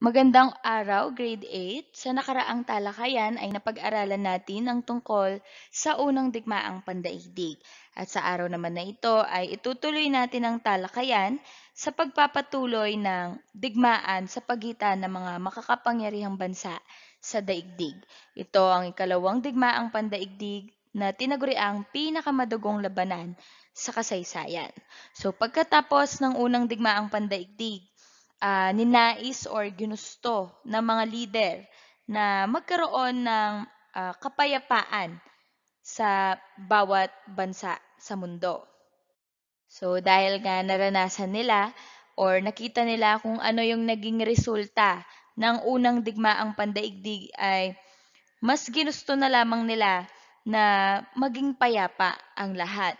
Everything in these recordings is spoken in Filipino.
Magandang araw, Grade 8. Sa nakaraang talakayan ay napag-aralan natin ang tungkol sa unang digmaang pandaigdig. At sa araw naman na ito ay itutuloy natin ang talakayan sa pagpapatuloy ng digmaan sa pagitan ng mga makakapangyarihang bansa sa daigdig. Ito ang ikalawang digmaang pandaigdig na tinaguriang pinakamadugong labanan sa kasaysayan. So pagkatapos ng unang digmaang pandaigdig, uh, ninais or ginusto ng mga leader na magkaroon ng uh, kapayapaan sa bawat bansa sa mundo. So dahil nga naranasan nila or nakita nila kung ano yung naging resulta ng unang digmaang pandaigdig ay mas ginusto na lamang nila na maging payapa ang lahat.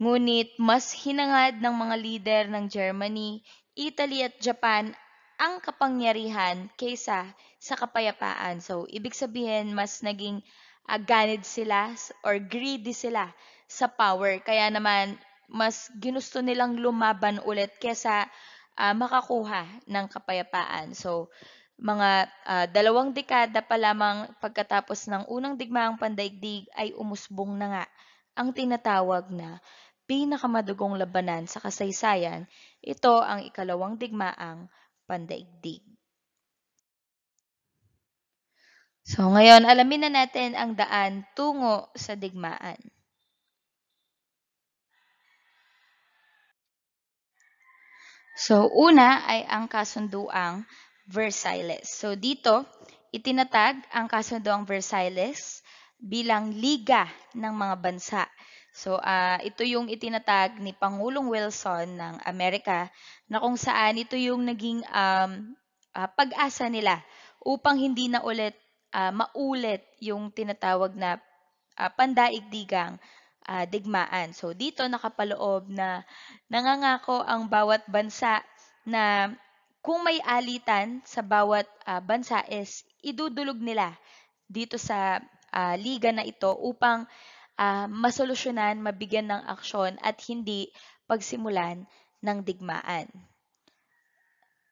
Ngunit mas hinangad ng mga leader ng Germany Italy at Japan ang kapangyarihan kaysa sa kapayapaan. So, ibig sabihin, mas naging aganid ah, sila or greedy sila sa power. Kaya naman, mas ginusto nilang lumaban ulit kaysa uh, makakuha ng kapayapaan. So, mga uh, dalawang dekada pa lamang pagkatapos ng unang digmaang pandaigdig ay umusbong na nga ang tinatawag na pinakamadugong labanan sa kasaysayan, ito ang ikalawang digmaang pandaigdig. So ngayon, alamin na natin ang daan tungo sa digmaan. So una ay ang kasunduang Versailles. So dito, itinatag ang kasunduang Versailles bilang liga ng mga bansa So, uh, ito yung itinatag ni Pangulong Wilson ng Amerika na kung saan ito yung naging um, uh, pag-asa nila upang hindi na ulit uh, maulit yung tinatawag na uh, pandaigdigang uh, digmaan. So, dito nakapaloob na nangangako ang bawat bansa na kung may alitan sa bawat uh, bansa is idudulog nila dito sa uh, liga na ito upang uh, masolusyonan, mabigyan ng aksyon at hindi pagsimulan ng digmaan.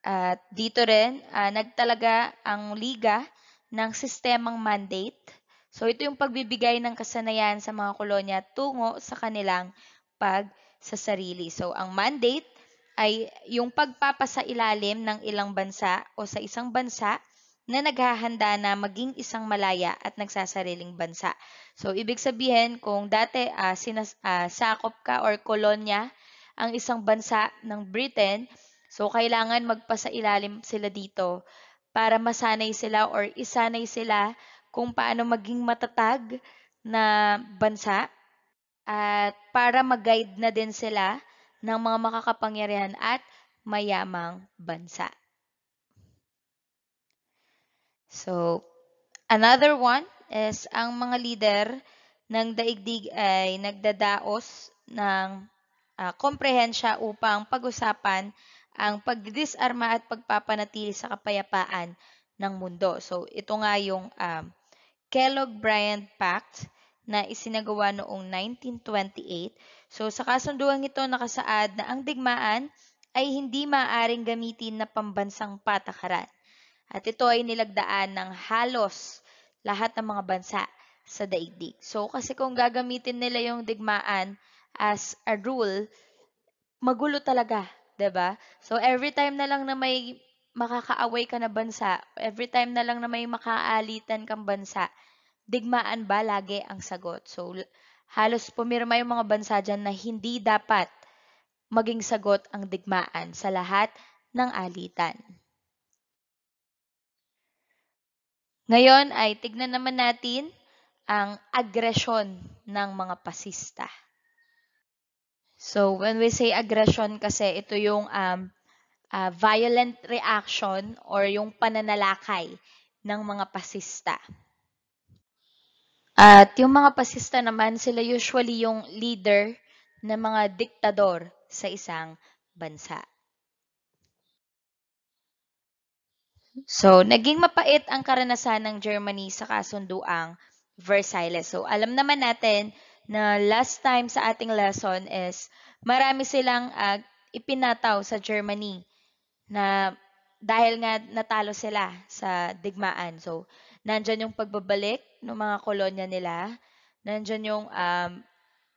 At dito rin, uh, nagtalaga ang liga ng sistemang mandate. So ito yung pagbibigay ng kasanayan sa mga kolonya tungo sa kanilang pagsasarili. So ang mandate ay yung pagpapasailalim ng ilang bansa o sa isang bansa na naghahanda na maging isang malaya at nagsasariling bansa. So, ibig sabihin, kung dati uh, sinas, uh, sakop ka or kolonya ang isang bansa ng Britain, so kailangan magpasailalim sila dito para masanay sila or isanay sila kung paano maging matatag na bansa at para mag-guide na din sila ng mga makakapangyarihan at mayamang bansa. So, another one is ang mga leader ng daigdig ay nagdadaos ng uh, komprehensya upang pag-usapan ang pagdisarma at pagpapanatili sa kapayapaan ng mundo. So, ito nga yung um, Kellogg-Briand Pact na isinagawa noong 1928. So, sa kasunduan ito nakasaad na ang digmaan ay hindi maaring gamitin na pambansang patakaran. At ito ay nilagdaan ng halos lahat ng mga bansa sa daigdig. So, kasi kung gagamitin nila yung digmaan as a rule, magulo talaga, ba? Diba? So, every time na lang na may makakaaway ka na bansa, every time na lang na may makaalitan kang bansa, digmaan ba lagi ang sagot? So, halos pumirma yung mga bansa dyan na hindi dapat maging sagot ang digmaan sa lahat ng alitan. Ngayon ay tignan naman natin ang aggression ng mga pasista. So, when we say aggression kasi, ito yung um, uh, violent reaction or yung pananalakay ng mga pasista. At yung mga pasista naman, sila usually yung leader ng mga diktador sa isang bansa. So, naging mapait ang karanasan ng Germany sa kasunduang Versailles. So, alam naman natin na last time sa ating lesson is marami silang uh, ipinataw sa Germany na dahil nga natalo sila sa digmaan. So, nandyan yung pagbabalik ng mga kolonya nila. Nandyan yung um,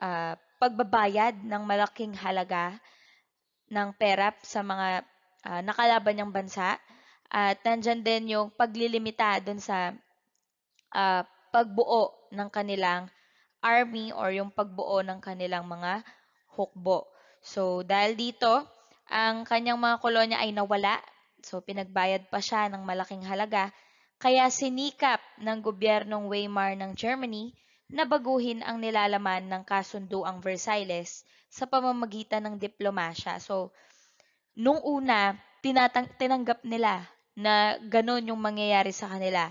uh, pagbabayad ng malaking halaga ng pera sa mga uh, nakalaban niyang bansa. At nandyan din yung paglilimita dun sa uh, pagbuo ng kanilang army or yung pagbuo ng kanilang mga hukbo. So, dahil dito, ang kanyang mga kolonya ay nawala. So, pinagbayad pa siya ng malaking halaga. Kaya sinikap ng gobyernong Weimar ng Germany na baguhin ang nilalaman ng kasunduang Versailles sa pamamagitan ng diplomasya. So, nung una, tinatang, tinanggap nila na ganun yung mangyayari sa kanila.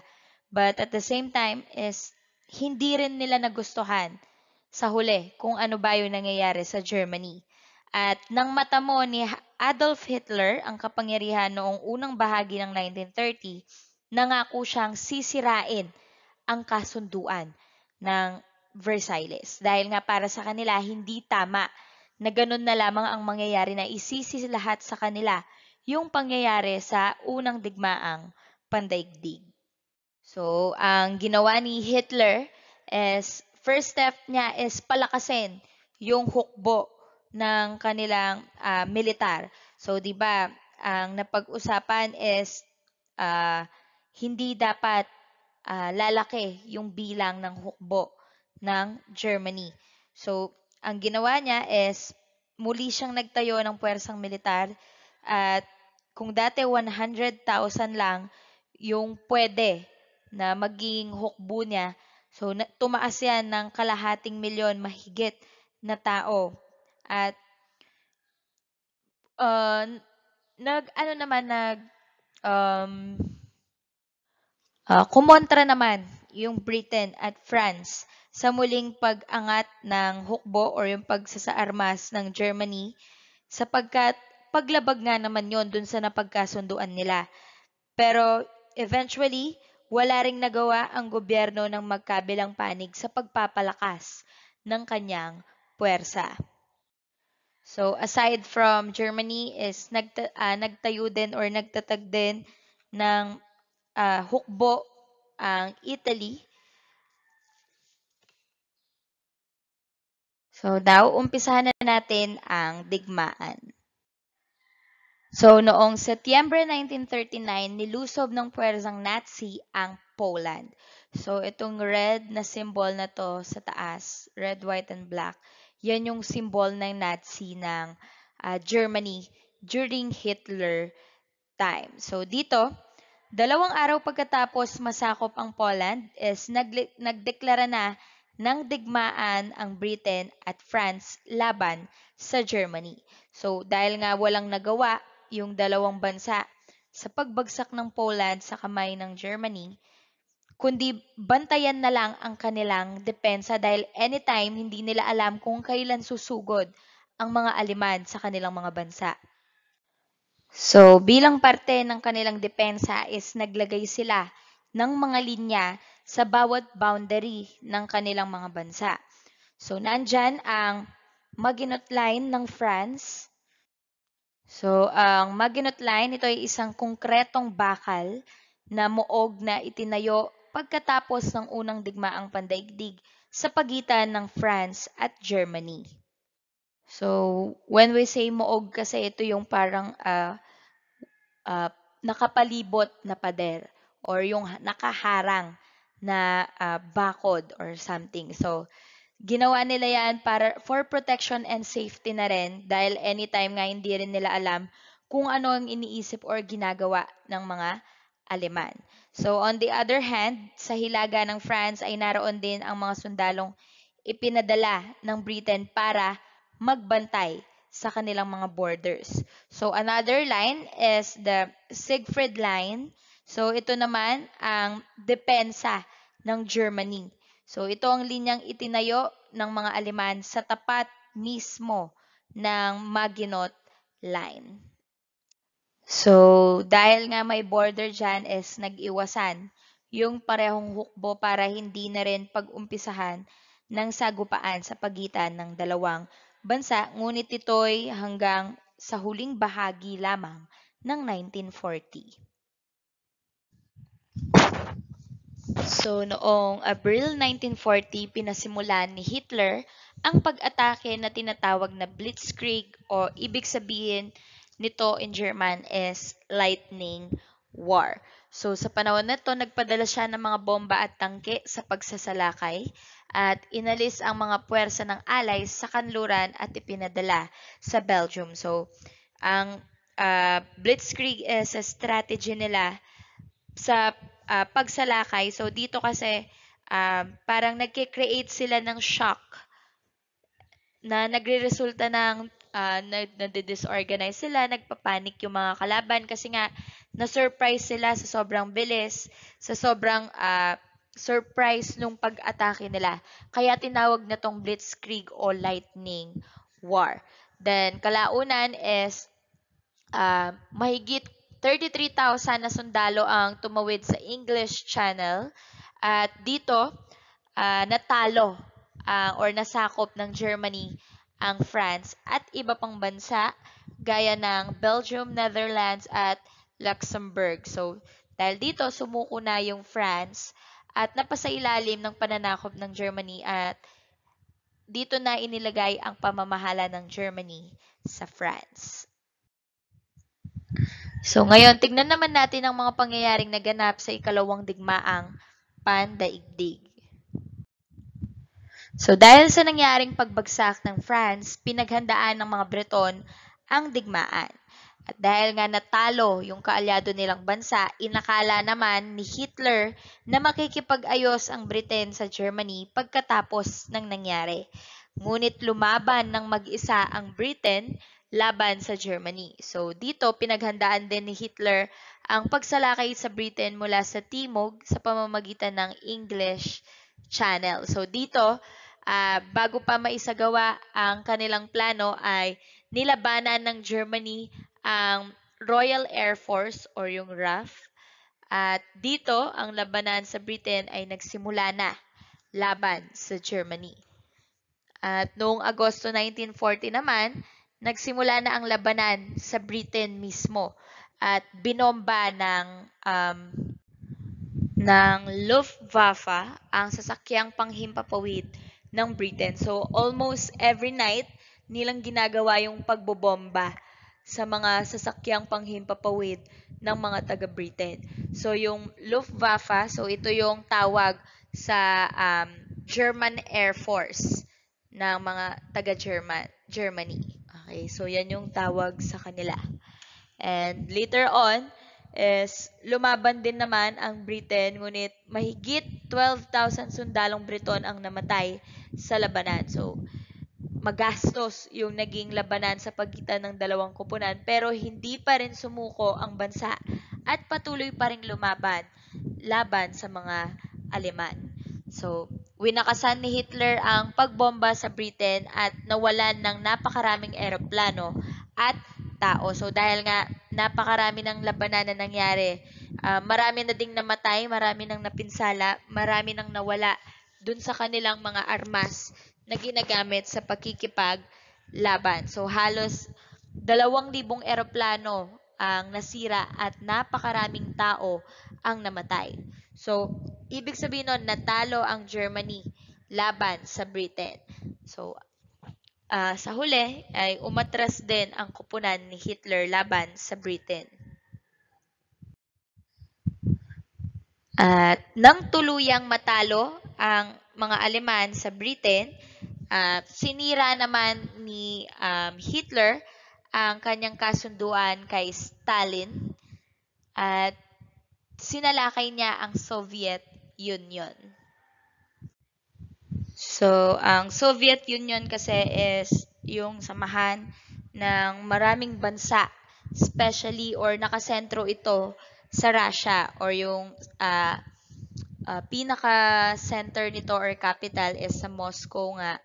But at the same time is hindi rin nila nagustuhan sa huli kung ano ba yung nangyayari sa Germany. At nang mata mo ni Adolf Hitler ang kapangyarihan noong unang bahagi ng 1930, nangako siyang sisirain ang kasunduan ng Versailles. Dahil nga para sa kanila, hindi tama na ganun na lamang ang mangyayari na isisi lahat sa kanila yung pangyayari sa unang digmaang pandaigdig. So, ang ginawa ni Hitler is, first step niya is palakasin yung hukbo ng kanilang uh, militar. So, di ba, ang napag-usapan is uh, hindi dapat uh, lalaki yung bilang ng hukbo ng Germany. So, ang ginawa niya is muli siyang nagtayo ng puwersang militar at kung dati 100,000 lang yung pwede na maging hukbo niya, so tumaas yan ng kalahating milyon mahigit na tao. At uh, nag ano naman nag um, uh, kumontra naman yung Britain at France sa muling pag-angat ng hukbo or yung pagsasaarmas ng Germany sapagkat paglabag nga naman yon dun sa napagkasunduan nila. Pero eventually, wala ring nagawa ang gobyerno ng magkabilang panig sa pagpapalakas ng kanyang puwersa. So aside from Germany is nagta, uh, nagtayo din or nagtatag din ng uh, hukbo ang Italy. So now umpisahan na natin ang digmaan. So, noong Setyembre 1939, nilusob ng pwersang Nazi ang Poland. So, itong red na symbol na to sa taas, red, white, and black, yan yung symbol ng Nazi ng uh, Germany during Hitler time. So, dito, dalawang araw pagkatapos masakop ang Poland is nagdeklara na ng digmaan ang Britain at France laban sa Germany. So, dahil nga walang nagawa yung dalawang bansa sa pagbagsak ng Poland sa kamay ng Germany, kundi bantayan na lang ang kanilang depensa dahil anytime hindi nila alam kung kailan susugod ang mga aliman sa kanilang mga bansa. So, bilang parte ng kanilang depensa is naglagay sila ng mga linya sa bawat boundary ng kanilang mga bansa. So, nandyan ang Maginot Line ng France, So, ang Maginot Line, ito ay isang kongkretong bakal na muog na itinayo pagkatapos ng unang digmaang pandaigdig sa pagitan ng France at Germany. So, when we say muog kasi ito yung parang uh, uh, nakapalibot na pader or yung nakaharang na uh, bakod or something. So, ginawa nila yan para, for protection and safety na rin dahil anytime nga hindi rin nila alam kung ano ang iniisip or ginagawa ng mga Aleman. So on the other hand, sa hilaga ng France ay naroon din ang mga sundalong ipinadala ng Britain para magbantay sa kanilang mga borders. So another line is the Siegfried Line. So ito naman ang depensa ng Germany. So ito ang linyang itinayo ng mga Aleman sa tapat mismo ng Maginot Line. So dahil nga may border dyan is nag-iwasan yung parehong hukbo para hindi na rin pag-umpisahan ng sagupaan sa pagitan ng dalawang bansa ngunit ito'y hanggang sa huling bahagi lamang ng 1940. So noong April 1940, pinasimulan ni Hitler ang pag-atake na tinatawag na Blitzkrieg o ibig sabihin nito in German is lightning war. So sa panahon na to, nagpadala siya ng mga bomba at tangke sa pagsasalakay at inalis ang mga puwersa ng Allies sa kanluran at ipinadala sa Belgium. So ang uh, Blitzkrieg is a strategy nila sa uh, pagsalakay. So dito kasi uh, parang nagke-create sila ng shock na nagre-resulta ng uh, nade-disorganize sila, nagpapanik yung mga kalaban kasi nga na-surprise sila sa sobrang bilis, sa sobrang uh, surprise nung pag-atake nila. Kaya tinawag na tong blitzkrieg o lightning war. Then, kalaunan is uh, mahigit 33,000 na sundalo ang tumawid sa English Channel at dito uh, natalo uh, or nasakop ng Germany ang France at iba pang bansa gaya ng Belgium, Netherlands at Luxembourg. So dahil dito sumuko na yung France at napasailalim ng pananakop ng Germany at dito na inilagay ang pamamahala ng Germany sa France. So ngayon, tignan naman natin ang mga pangyayaring naganap sa ikalawang digmaang pandaigdig. So dahil sa nangyaring pagbagsak ng France, pinaghandaan ng mga Breton ang digmaan. At dahil nga natalo yung kaalyado nilang bansa, inakala naman ni Hitler na makikipag-ayos ang Britain sa Germany pagkatapos ng nangyari. Ngunit lumaban ng mag-isa ang Britain laban sa Germany. So dito pinaghandaan din ni Hitler ang pagsalakay sa Britain mula sa Timog sa pamamagitan ng English Channel. So dito uh, bago pa maisagawa ang kanilang plano ay nilabanan ng Germany ang Royal Air Force or yung RAF at dito, ang labanan sa Britain ay nagsimula na laban sa Germany. At noong Agosto 1940 naman, nagsimula na ang labanan sa Britain mismo at binomba ng um, ng Luftwaffe ang sasakyang panghimpapawid ng Britain. So almost every night nilang ginagawa yung pagbobomba sa mga sasakyang panghimpapawid ng mga taga-Britain. So yung Luftwaffe, so ito yung tawag sa um, German Air Force ng mga taga-German Germany. Okay, so yan yung tawag sa kanila. And later on, is lumaban din naman ang Britain, ngunit mahigit 12,000 sundalong Briton ang namatay sa labanan. So, magastos yung naging labanan sa pagitan ng dalawang kupunan pero hindi pa rin sumuko ang bansa at patuloy pa rin lumaban laban sa mga Aleman. So, Winakasan ni Hitler ang pagbomba sa Britain at nawalan ng napakaraming eroplano at tao. So dahil nga napakarami ng labanan na nangyari, uh, marami na ding namatay, marami nang napinsala, marami nang nawala dun sa kanilang mga armas na ginagamit sa pagkikipag laban. So halos dalawang libong eroplano ang nasira at napakaraming tao ang namatay. So, Ibig sabihin nun, natalo ang Germany laban sa Britain. So, uh, sa huli ay umatras din ang kupunan ni Hitler laban sa Britain. At nang tuluyang matalo ang mga Aleman sa Britain, uh, sinira naman ni um, Hitler ang kanyang kasunduan kay Stalin at sinalakay niya ang Soviet Union. So, ang Soviet Union kasi is yung samahan ng maraming bansa, especially or nakasentro ito sa Russia or yung uh, uh, pinaka-center nito or capital is sa Moscow nga,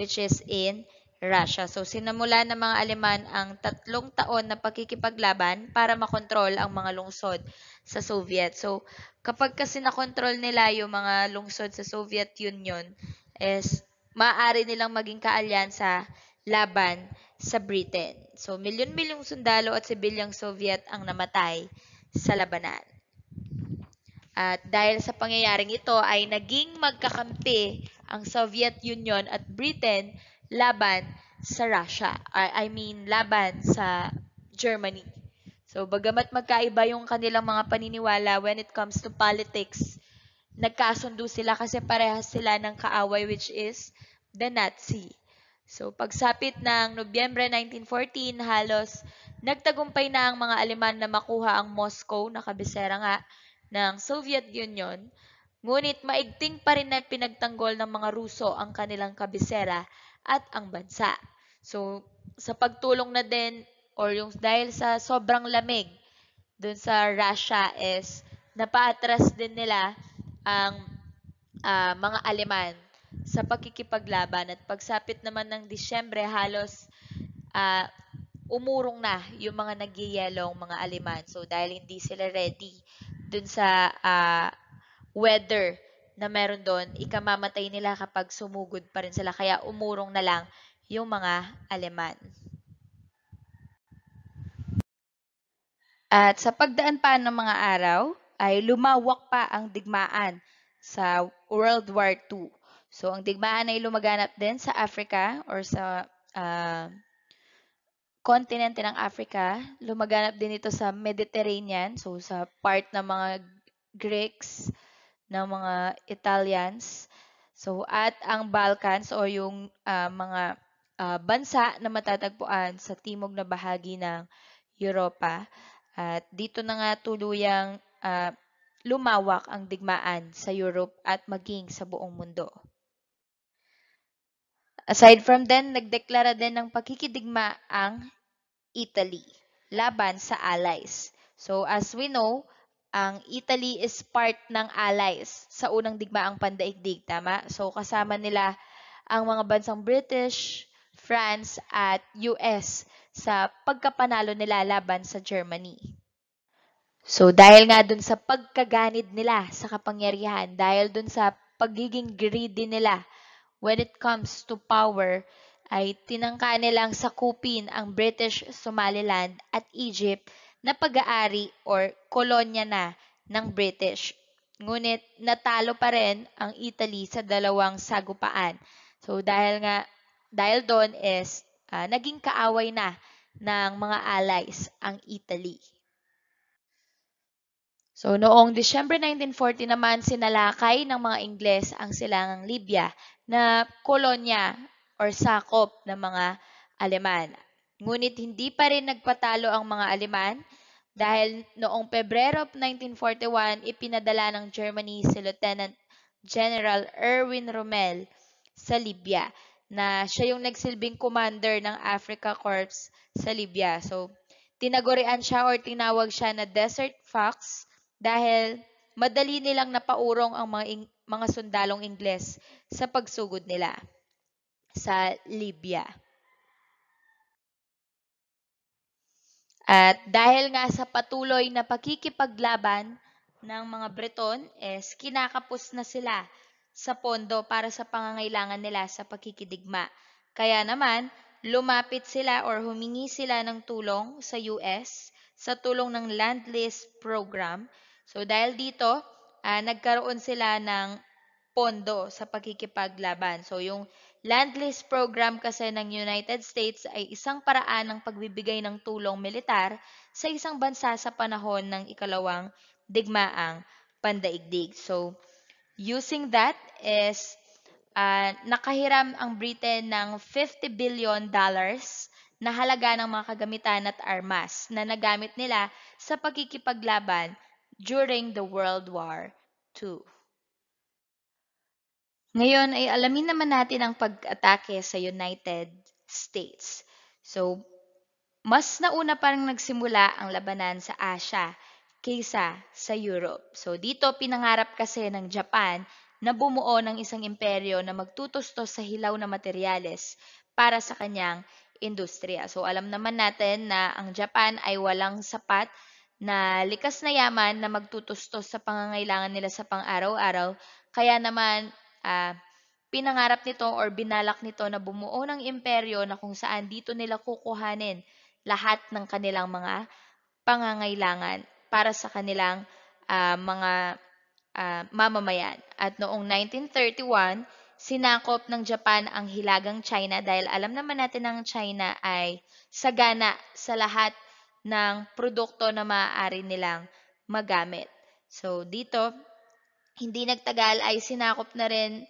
which is in Russia. So sinimula ng mga Aleman ang tatlong taon na pagkikipaglaban para makontrol ang mga lungsod sa Soviet. So kapag kasi nakontrol nila yung mga lungsod sa Soviet Union, is maaari nilang maging kaalyansa laban sa Britain. So milyon-milyong sundalo at sibilyang Soviet ang namatay sa labanan. At dahil sa pangyayaring ito ay naging magkakampi ang Soviet Union at Britain laban sa Russia. I, mean, laban sa Germany. So, bagamat magkaiba yung kanilang mga paniniwala when it comes to politics, nagkasundo sila kasi parehas sila ng kaaway which is the Nazi. So, pagsapit ng Nobyembre 1914, halos nagtagumpay na ang mga Aleman na makuha ang Moscow, nakabisera nga, ng Soviet Union. Ngunit maigting pa rin na pinagtanggol ng mga Ruso ang kanilang kabisera at ang bansa. So, sa pagtulong na din or yung dahil sa sobrang lamig dun sa Russia is napaatras din nila ang uh, mga Aleman sa pagkikipaglaban at pagsapit naman ng Disyembre halos uh, umurong na yung mga nagyeyelong mga Aleman. So dahil hindi sila ready dun sa uh, weather na meron doon, ikamamatay nila kapag sumugod pa rin sila. Kaya umurong na lang yung mga Aleman. At sa pagdaan pa ng mga araw, ay lumawak pa ang digmaan sa World War II. So, ang digmaan ay lumaganap din sa Africa or sa uh, ah, kontinente ng Africa. Lumaganap din ito sa Mediterranean, so sa part ng mga Greeks, ng mga Italians. So, at ang Balkans o yung uh, mga uh, bansa na matatagpuan sa timog na bahagi ng Europa. At dito na nga tuluyang uh, lumawak ang digmaan sa Europe at maging sa buong mundo. Aside from then, nagdeklara din ng pakikidigma ang Italy laban sa Allies. So as we know, ang Italy is part ng Allies sa unang digmaang pandaigdig, tama? So kasama nila ang mga bansang British, France at US sa pagkapanalo nila laban sa Germany. So dahil nga dun sa pagkaganid nila sa kapangyarihan, dahil dun sa pagiging greedy nila when it comes to power, ay tinangka nilang sakupin ang British Somaliland at Egypt na pag-aari or kolonya na ng British. Ngunit natalo pa rin ang Italy sa dalawang sagupaan. So dahil nga dahil doon is uh, naging kaaway na ng mga allies ang Italy. So noong Disyembre 1940 naman sinalakay ng mga Ingles ang silangang Libya na kolonya or sakop ng mga Aleman. Ngunit hindi pa rin nagpatalo ang mga Aleman dahil noong Pebrero 1941 ipinadala ng Germany si Lieutenant General Erwin Rommel sa Libya na siya yung nagsilbing commander ng Africa Corps sa Libya. So, tinagurian siya or tinawag siya na Desert Fox dahil madali nilang napaurong ang mga, mga sundalong Ingles sa pagsugod nila sa Libya. At dahil nga sa patuloy na pakikipaglaban ng mga Breton, es kinakapos na sila sa pondo para sa pangangailangan nila sa pakikidigma. Kaya naman, lumapit sila or humingi sila ng tulong sa US sa tulong ng Land Lease Program. So dahil dito, uh, nagkaroon sila ng pondo sa pakikipaglaban. So yung Land Lease Program kasi ng United States ay isang paraan ng pagbibigay ng tulong militar sa isang bansa sa panahon ng ikalawang digmaang pandaigdig. So, using that is uh, nakahiram ang Britain ng 50 billion dollars na halaga ng mga kagamitan at armas na nagamit nila sa pagkikipaglaban during the World War II. Ngayon ay alamin naman natin ang pag-atake sa United States. So, mas nauna parang nagsimula ang labanan sa Asia kaysa sa Europe. So, dito pinangarap kasi ng Japan na bumuo ng isang imperyo na magtutustos sa hilaw na materyales para sa kanyang industriya. So, alam naman natin na ang Japan ay walang sapat na likas na yaman na magtutustos sa pangangailangan nila sa pang-araw-araw. Kaya naman, uh, pinangarap nito or binalak nito na bumuo ng imperyo na kung saan dito nila kukuhanin lahat ng kanilang mga pangangailangan para sa kanilang uh, mga uh, mamamayan. At noong 1931, sinakop ng Japan ang hilagang China dahil alam naman natin ang China ay sagana sa lahat ng produkto na maaari nilang magamit. So dito, hindi nagtagal ay sinakop na rin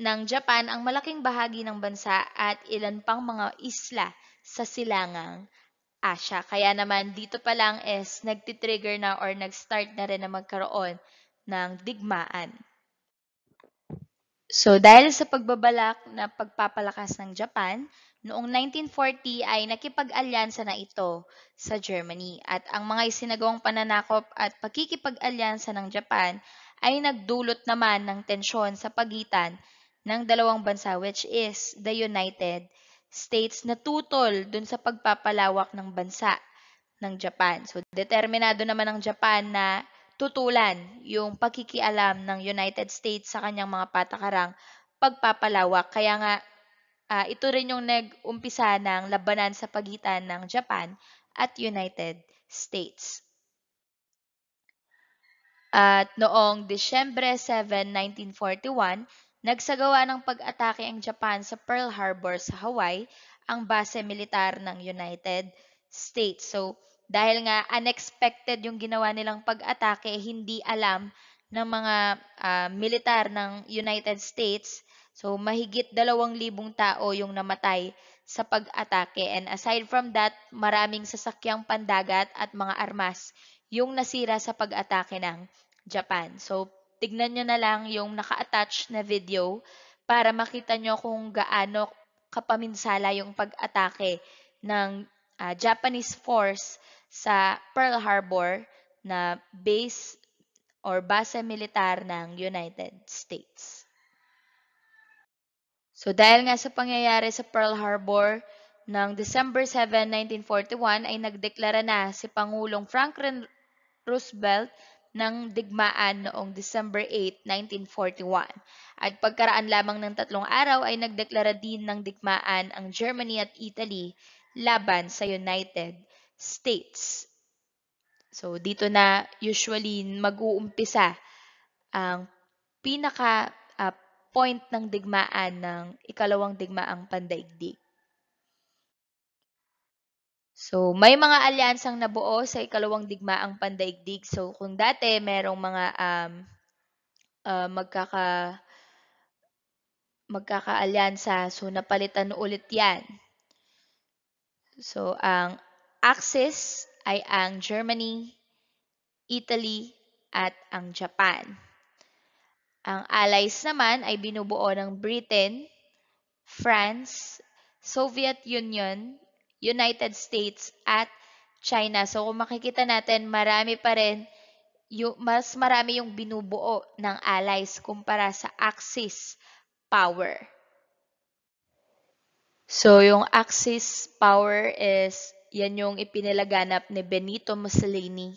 ng Japan ang malaking bahagi ng bansa at ilan pang mga isla sa silangang Asya. Kaya naman dito pa lang is nagtitrigger na or nag-start na rin na magkaroon ng digmaan. So dahil sa pagbabalak na pagpapalakas ng Japan, noong 1940 ay nakipag-alyansa na ito sa Germany at ang mga isinagawang pananakop at pakikipag-alyansa ng Japan ay nagdulot naman ng tensyon sa pagitan ng dalawang bansa which is the United States na tutol dun sa pagpapalawak ng bansa ng Japan. So, determinado naman ng Japan na tutulan yung pakikialam ng United States sa kanyang mga patakarang pagpapalawak. Kaya nga, uh, ito rin yung nag-umpisa ng labanan sa pagitan ng Japan at United States. At noong Disyembre 7, 1941, nagsagawa ng pag-atake ang Japan sa Pearl Harbor sa Hawaii, ang base militar ng United States. So, dahil nga unexpected yung ginawa nilang pag-atake, eh, hindi alam ng mga uh, militar ng United States. So, mahigit dalawang libong tao yung namatay sa pag-atake. And aside from that, maraming sasakyang pandagat at mga armas yung nasira sa pag-atake ng Japan. So, tignan nyo na lang yung naka-attach na video para makita nyo kung gaano kapaminsala yung pag-atake ng uh, Japanese force sa Pearl Harbor na base or base militar ng United States. So dahil nga sa pangyayari sa Pearl Harbor ng December 7, 1941 ay nagdeklara na si Pangulong Franklin Roosevelt ng digmaan noong December 8, 1941. At pagkaraan lamang ng tatlong araw ay nagdeklara din ng digmaan ang Germany at Italy laban sa United States. So dito na usually mag-uumpisa ang pinaka uh, point ng digmaan ng ikalawang digmaang pandaigdig. So, may mga alyansang nabuo sa ikalawang digmaang pandaigdig. So, kung dati merong mga um, uh, magkaka magkakaalyansa, so napalitan ulit yan. So, ang Axis ay ang Germany, Italy, at ang Japan. Ang allies naman ay binubuo ng Britain, France, Soviet Union, United States at China. So kung makikita natin, marami pa rin yung, mas marami yung binubuo ng allies kumpara sa Axis power. So yung Axis power is yan yung ipinilaganap ni Benito Mussolini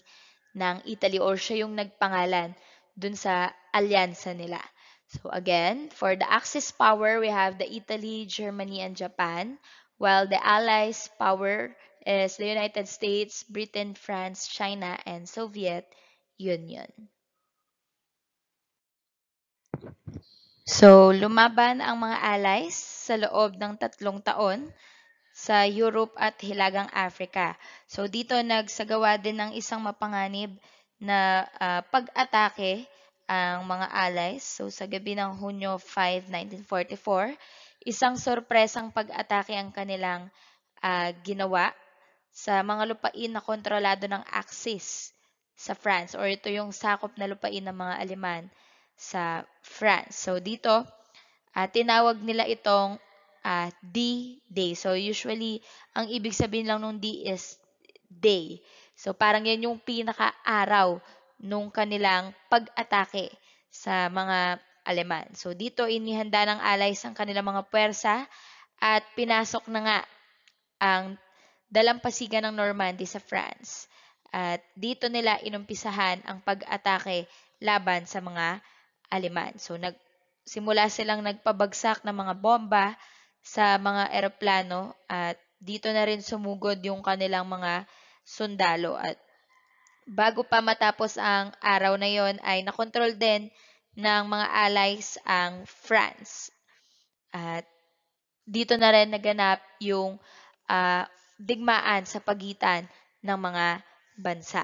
ng Italy or siya yung nagpangalan dun sa alyansa nila. So again, for the Axis power, we have the Italy, Germany, and Japan while the Allies' power is the United States, Britain, France, China, and Soviet Union. So, lumaban ang mga allies sa loob ng tatlong taon sa Europe at Hilagang Africa. So, dito nagsagawa din ng isang mapanganib na uh, pag-atake ang mga allies. So, sa gabi ng Hunyo 5, 1944, Isang sorpresang pag-atake ang kanilang uh, ginawa sa mga lupain na kontrolado ng Axis sa France or ito yung sakop na lupain ng mga Aleman sa France. So dito, uh, tinawag nila itong uh, D-Day. So usually, ang ibig sabihin lang ng D is day. So parang yan yung pinaka-araw nung kanilang pag-atake sa mga Aleman. So dito inihanda ng allies ang kanilang mga pwersa at pinasok na nga ang dalampasigan ng Normandy sa France. At dito nila inumpisahan ang pag-atake laban sa mga Aleman. So nagsimula silang nagpabagsak ng mga bomba sa mga eroplano at dito na rin sumugod yung kanilang mga sundalo at bago pa matapos ang araw na yon ay nakontrol din ng mga allies ang France. At dito na rin naganap yung uh, digmaan sa pagitan ng mga bansa.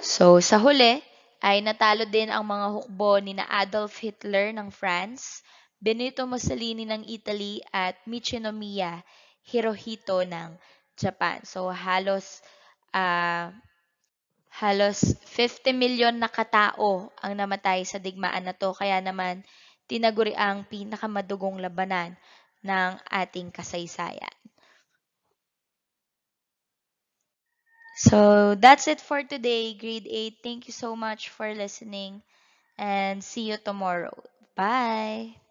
So sa huli ay natalo din ang mga hukbo ni na Adolf Hitler ng France, Benito Mussolini ng Italy at Michinomiya Hirohito ng Japan. So halos uh, Halos 50 milyon na katao ang namatay sa digmaan na to kaya naman tinaguri ang pinakamadugong labanan ng ating kasaysayan. So that's it for today, grade 8. Thank you so much for listening and see you tomorrow. Bye!